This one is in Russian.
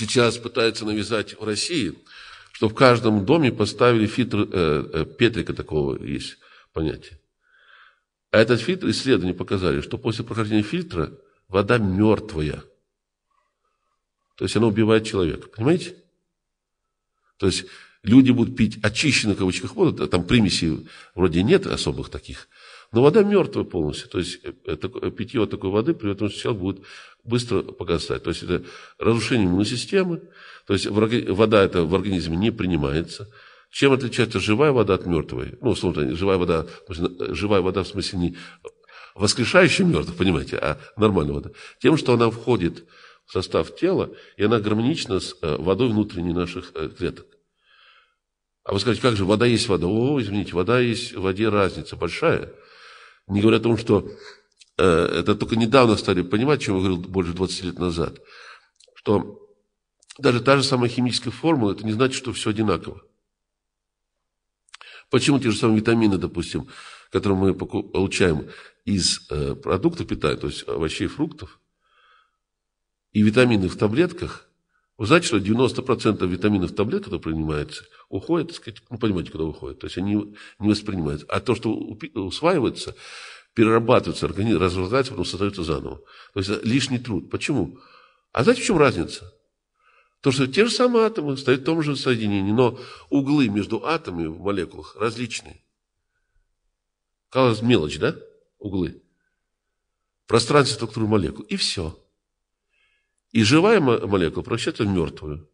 сейчас пытаются навязать в России, что в каждом доме поставили фильтр, э, э, Петрика такого есть понятие. А этот фильтр исследования показали, что после прохождения фильтра вода мертвая. То есть она убивает человека, понимаете? То есть люди будут пить очищенную, в кавычках, воду, там примесей вроде нет особых таких, но вода мертвая полностью, то есть э, э, питье такой воды при этом сначала будет быстро погасать. То есть это разрушение иммунной системы, то есть вода это в организме не принимается. Чем отличается живая вода от мертвой? Ну, условно, живая вода, э, живая вода в смысле не воскрешающая мертвых, понимаете, а нормальная вода. Тем, что она входит в состав тела, и она гармонична с водой внутренней наших клеток. А вы скажете, как же, вода есть вода. О, извините, вода есть, в воде разница большая. Не говоря о том, что э, это только недавно стали понимать, чем я говорил больше 20 лет назад, что даже та же самая химическая формула, это не значит, что все одинаково. Почему те же самые витамины, допустим, которые мы получаем из э, продуктов питания, то есть овощей и фруктов, и витамины в таблетках – знаете, что 90% витаминов таблет, которые принимаются, уходят, сказать, ну, понимаете, куда уходят. То есть они не воспринимаются. А то, что усваивается, перерабатывается, организм разрушается, потом создается заново. То есть лишний труд. Почему? А знаете, в чем разница? То, что те же самые атомы стоят в том же соединении, но углы между атомами в молекулах различные. Казалось, мелочь, да? Углы. Пространство структуры молекул. И все. И живая молекула превращается в мертвую.